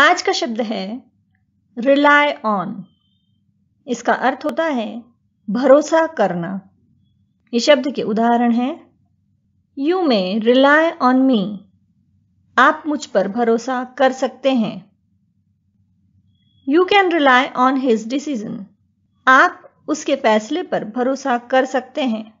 आज का शब्द है रिलाय ऑन इसका अर्थ होता है भरोसा करना ये शब्द के उदाहरण हैं यू में रिलाय ऑन मी आप मुझ पर भरोसा कर सकते हैं you can rely on his decision आप उसके फैसले पर भरोसा कर सकते हैं